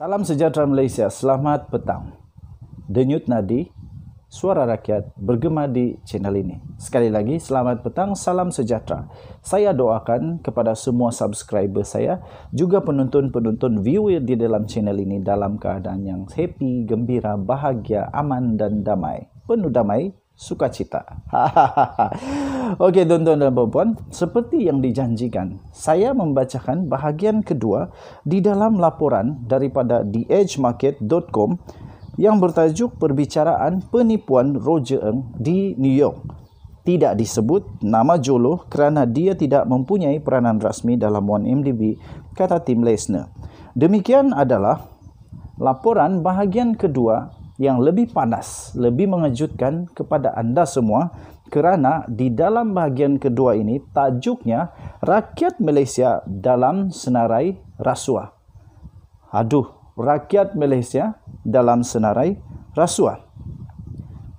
Salam sejahtera Malaysia, selamat petang. Denyut Nadi, suara rakyat bergema di channel ini. Sekali lagi, selamat petang, salam sejahtera. Saya doakan kepada semua subscriber saya, juga penonton-penonton viewer di dalam channel ini dalam keadaan yang happy, gembira, bahagia, aman dan damai. Penuh damai, sukacita. Hahaha. Okey, tuan-tuan dan puan seperti yang dijanjikan, saya membacakan bahagian kedua di dalam laporan daripada theedgemarket.com yang bertajuk perbicaraan penipuan Roger Ng di New York. Tidak disebut nama Jolo kerana dia tidak mempunyai peranan rasmi dalam 1MDB, kata Tim Lesner. Demikian adalah laporan bahagian kedua yang lebih panas, lebih mengejutkan kepada anda semua kerana di dalam bahagian kedua ini tajuknya rakyat Malaysia dalam senarai rasuah. Aduh, rakyat Malaysia dalam senarai rasuah.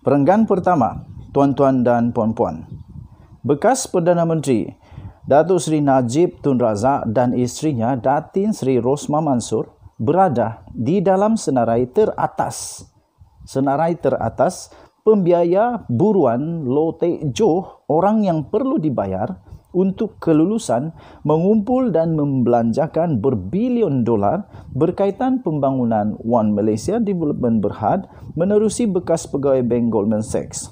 Perenggan pertama, tuan-tuan dan puan-puan. Bekas Perdana Menteri Datuk Seri Najib Tun Razak dan isterinya Datin Seri Rosma Mansur berada di dalam senarai teratas senarai teratas pembiaya buruan Lote Jo, orang yang perlu dibayar untuk kelulusan mengumpul dan membelanjakan berbilion dolar berkaitan pembangunan One Malaysia Development Berhad menerusi bekas pegawai bank Goldman Sachs.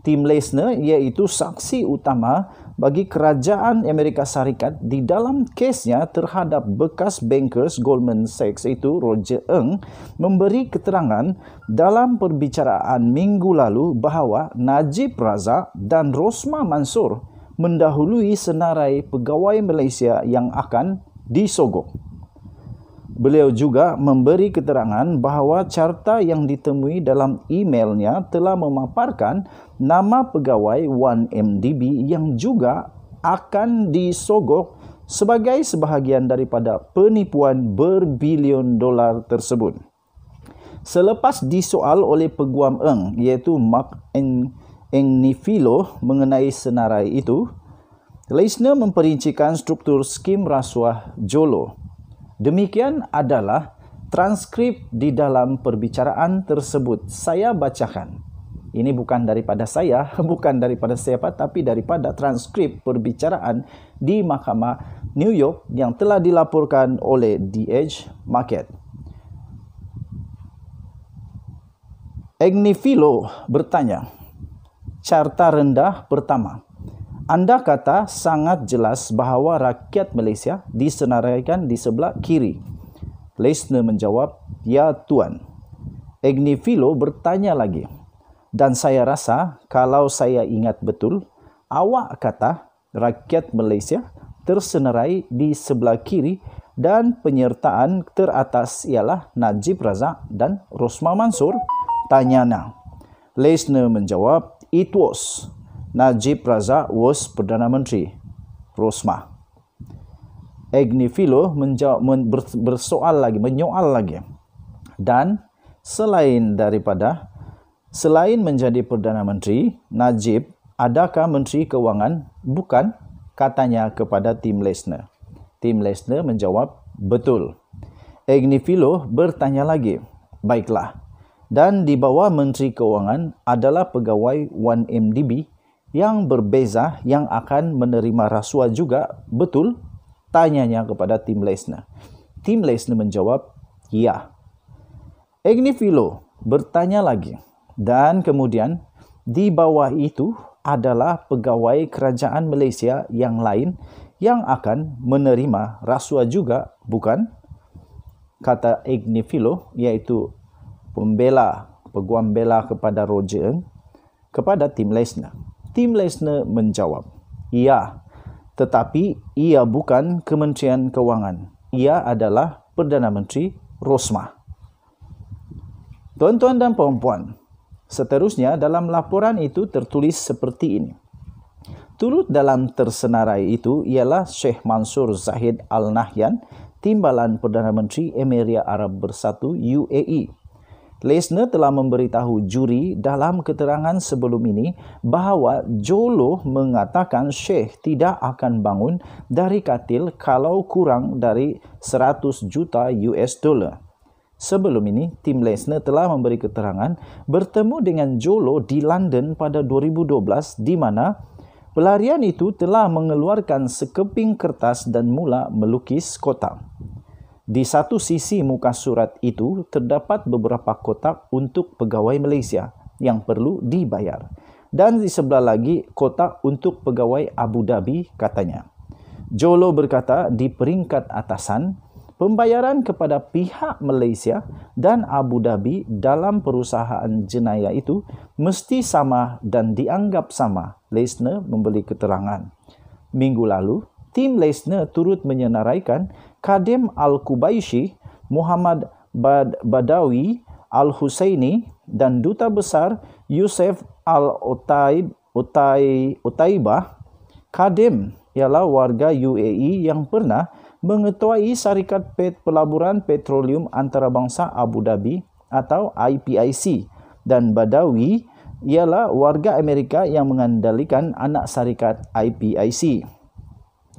Tim Lesner iaitu saksi utama bagi kerajaan Amerika Syarikat di dalam kesnya terhadap bekas bankers Goldman Sachs itu Roger Ng memberi keterangan dalam perbicaraan minggu lalu bahawa Najib Razak dan Rosma Mansor mendahului senarai pegawai Malaysia yang akan disogok. Beliau juga memberi keterangan bahawa carta yang ditemui dalam emailnya telah memaparkan nama pegawai 1MDB yang juga akan disogok sebagai sebahagian daripada penipuan berbilion dolar tersebut. Selepas disoal oleh peguam Eng iaitu Mark Eng, Eng Nifilo mengenai senarai itu, Leisner memperincikan struktur skim rasuah Jolo. Demikian adalah transkrip di dalam perbicaraan tersebut. Saya bacakan. Ini bukan daripada saya, bukan daripada siapa, tapi daripada transkrip perbicaraan di Mahkamah New York yang telah dilaporkan oleh The Edge Market. Agni Filo bertanya, carta rendah pertama. Anda kata sangat jelas bahawa rakyat Malaysia disenaraikan di sebelah kiri. Lesner menjawab, Ya Tuan. Agni Filo bertanya lagi. Dan saya rasa kalau saya ingat betul, awak kata rakyat Malaysia tersenarai di sebelah kiri dan penyertaan teratas ialah Najib Razak dan Rosma Mansur? Tanya Na. Lesner menjawab, It was. Najib Razak was Perdana Menteri Rosma. Agnifilo menjawab men, bersoal lagi, menyoal lagi. Dan selain daripada selain menjadi Perdana Menteri, Najib adakah Menteri Kewangan? Bukan, katanya kepada Tim Lesner. Tim Lesner menjawab, betul. Agnifilo bertanya lagi, baiklah. Dan di bawah Menteri Kewangan adalah pegawai 1MDB yang berbeza yang akan menerima rasuah juga betul tanyanya kepada Tim Leisner. Tim Leisner menjawab, ya. Agnifilo bertanya lagi dan kemudian di bawah itu adalah pegawai kerajaan Malaysia yang lain yang akan menerima rasuah juga bukan? Kata Agnifilo iaitu pembela, peguam bela kepada Roger kepada Tim Leisner. Tim Lesner menjawab, Ya, tetapi ia bukan Kementerian Kewangan. Ia adalah Perdana Menteri Rosmah. Tuan-tuan dan perempuan, seterusnya dalam laporan itu tertulis seperti ini. Turut dalam tersenarai itu ialah Syekh Mansur Zahid Al-Nahyan, Timbalan Perdana Menteri Emiria Arab Bersatu UAE. Lesner telah memberitahu juri dalam keterangan sebelum ini bahawa Jolo mengatakan Sheikh tidak akan bangun dari katil kalau kurang dari 100 juta US dollar. Sebelum ini, tim Lesner telah memberi keterangan bertemu dengan Jolo di London pada 2012 di mana pelarian itu telah mengeluarkan sekeping kertas dan mula melukis kotak. Di satu sisi muka surat itu terdapat beberapa kotak untuk pegawai Malaysia yang perlu dibayar. Dan di sebelah lagi kotak untuk pegawai Abu Dhabi katanya. Jolo berkata di peringkat atasan, pembayaran kepada pihak Malaysia dan Abu Dhabi dalam perusahaan jenayah itu mesti sama dan dianggap sama. Leisner membeli keterangan. Minggu lalu, Tim Leisner turut menyenaraikan Kadem Al-Kubaishi, Muhammad Bad Badawi Al-Husaini dan Duta Besar Yusuf Al-Otaib Utai, Utaibah. Kadem ialah warga UAE yang pernah mengetuai Syarikat Pet Pelaburan Petroleum Antarabangsa Abu Dhabi atau IPIC dan Badawi ialah warga Amerika yang mengandalkan anak syarikat IPIC.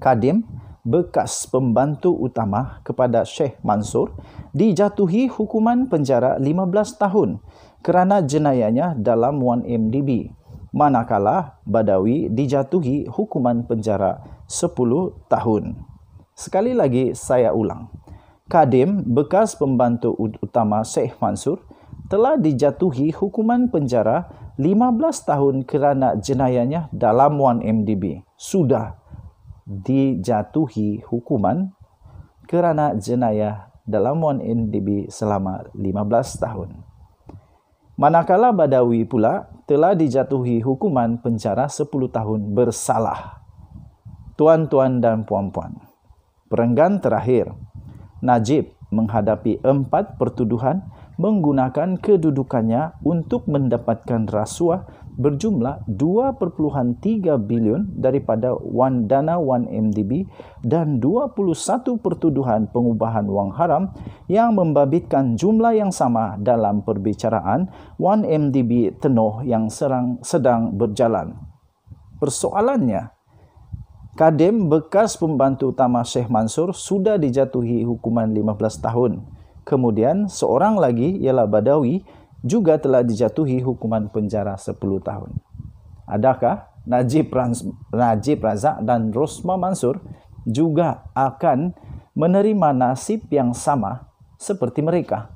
Kadim bekas pembantu utama kepada Sheikh Mansur dijatuhi hukuman penjara 15 tahun kerana jenayahnya dalam 1MDB manakala Badawi dijatuhi hukuman penjara 10 tahun sekali lagi saya ulang Kadim bekas pembantu utama Sheikh Mansur telah dijatuhi hukuman penjara 15 tahun kerana jenayahnya dalam 1MDB sudah dijatuhi hukuman kerana jenayah dalam 1NDB selama 15 tahun. Manakala Badawi pula telah dijatuhi hukuman penjara 10 tahun bersalah. Tuan-tuan dan puan-puan, perenggan terakhir, Najib menghadapi empat pertuduhan menggunakan kedudukannya untuk mendapatkan rasuah berjumlah 2.3 bilion daripada wan dana 1MDB dan 21 pertuduhan pengubahan wang haram yang membabitkan jumlah yang sama dalam perbicaraan 1MDB tenuh yang serang, sedang berjalan. Persoalannya, Kadem bekas pembantu utama Sheikh Mansur sudah dijatuhi hukuman 15 tahun. Kemudian seorang lagi ialah Badawi juga telah dijatuhi hukuman penjara 10 tahun. Adakah Najib, Ranz, Najib Razak dan Rosma Mansur juga akan menerima nasib yang sama seperti mereka?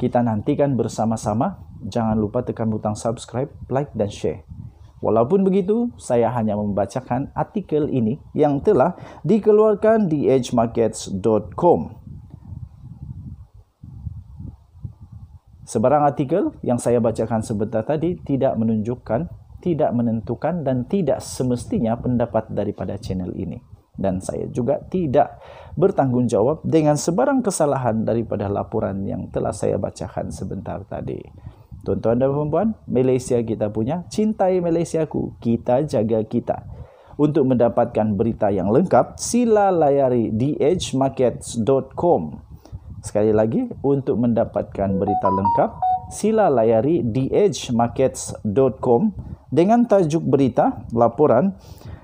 Kita nantikan bersama-sama. Jangan lupa tekan butang subscribe, like dan share. Walaupun begitu, saya hanya membacakan artikel ini yang telah dikeluarkan di edgemarkets.com. sebarang artikel yang saya bacakan sebentar tadi tidak menunjukkan, tidak menentukan dan tidak semestinya pendapat daripada channel ini. Dan saya juga tidak bertanggungjawab dengan sebarang kesalahan daripada laporan yang telah saya bacakan sebentar tadi. Tuan-tuan dan perempuan, Malaysia kita punya, cintai Malaysia ku, kita jaga kita. Untuk mendapatkan berita yang lengkap, sila layari dhmarkets.com. Sekali lagi, untuk mendapatkan berita lengkap, sila layari theedgemarkets.com dengan tajuk berita laporan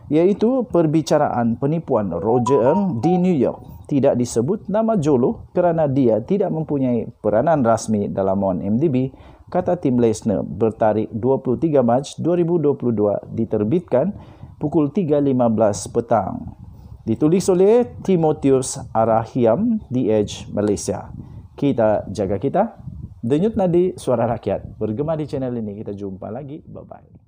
iaitu perbicaraan penipuan Roger Ng di New York tidak disebut nama Jolo kerana dia tidak mempunyai peranan rasmi dalam mohon MDB kata Tim Lesner bertarik 23 Mac 2022 diterbitkan pukul 3.15 petang ditulis oleh Timotius Arahiam di Edge Malaysia. Kita jaga kita. Denyut nadi suara rakyat. Bergema di channel ini. Kita jumpa lagi. Bye-bye.